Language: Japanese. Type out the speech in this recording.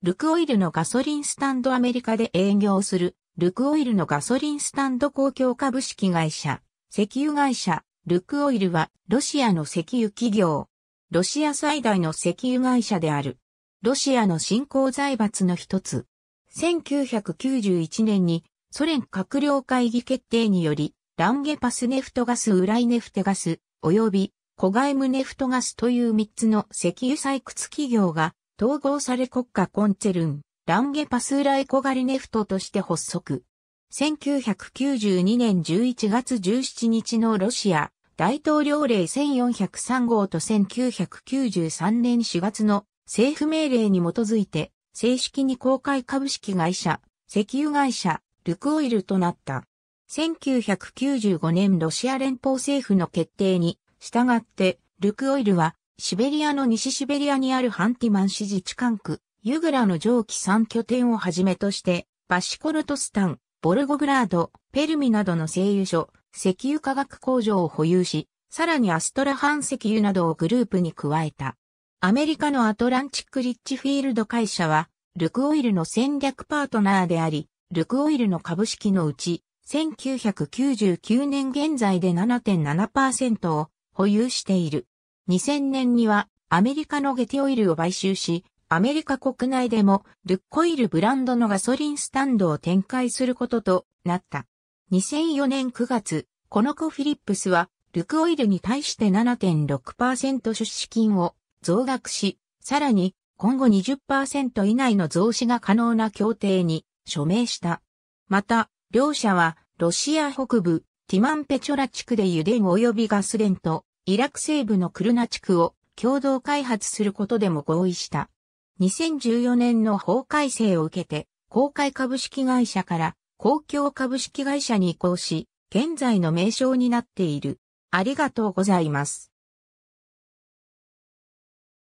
ルクオイルのガソリンスタンドアメリカで営業する、ルクオイルのガソリンスタンド公共株式会社、石油会社、ルクオイルは、ロシアの石油企業。ロシア最大の石油会社である。ロシアの新興財閥の一つ。1991年に、ソ連閣僚会議決定により、ランゲパスネフトガスウライネフテガス、及び、コガイムネフトガスという3つの石油採掘企業が、統合され国家コンチェルン、ランゲパスーラエコガリネフトとして発足。1992年11月17日のロシア大統領令1403号と1993年4月の政府命令に基づいて正式に公開株式会社、石油会社、ルクオイルとなった。1995年ロシア連邦政府の決定に従ってルクオイルはシベリアの西シベリアにあるハンティマン市自治管区、ユグラの蒸気3拠点をはじめとして、バシコルトスタン、ボルゴグラード、ペルミなどの製油所、石油化学工場を保有し、さらにアストラハン石油などをグループに加えた。アメリカのアトランチックリッチフィールド会社は、ルクオイルの戦略パートナーであり、ルクオイルの株式のうち、1999年現在で7.7%を保有している。2000年にはアメリカのゲテオイルを買収し、アメリカ国内でもルッコイルブランドのガソリンスタンドを展開することとなった。2004年9月、この子フィリップスはルクオイルに対して7.6%出資金を増額し、さらに今後20%以内の増資が可能な協定に署名した。また、両社はロシア北部ティマンペチョラ地区で油田及びガス田とイラク西部のクルナ地区を共同開発することでも合意した。2014年の法改正を受けて、公開株式会社から公共株式会社に移行し、現在の名称になっている。ありがとうございます。